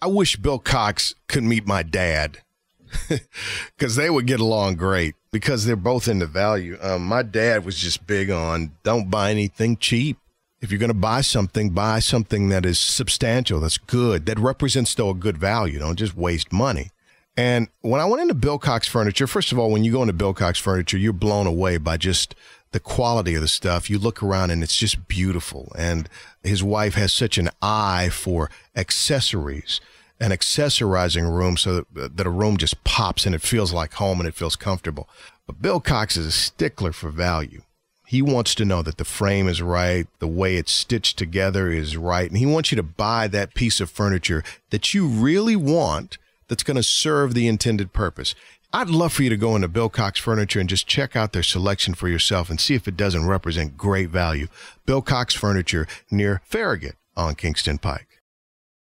I wish Bill Cox could meet my dad because they would get along great because they're both into value. Um, my dad was just big on don't buy anything cheap. If you're going to buy something, buy something that is substantial, that's good, that represents still a good value. Don't just waste money. And when I went into Bill Cox Furniture, first of all, when you go into Bill Cox Furniture, you're blown away by just the quality of the stuff. You look around and it's just beautiful. And his wife has such an eye for accessories and accessorizing a room so that, uh, that a room just pops and it feels like home and it feels comfortable. But Bill Cox is a stickler for value. He wants to know that the frame is right, the way it's stitched together is right, and he wants you to buy that piece of furniture that you really want that's going to serve the intended purpose. I'd love for you to go into Bill Cox Furniture and just check out their selection for yourself and see if it doesn't represent great value. Bill Cox Furniture near Farragut on Kingston Pike.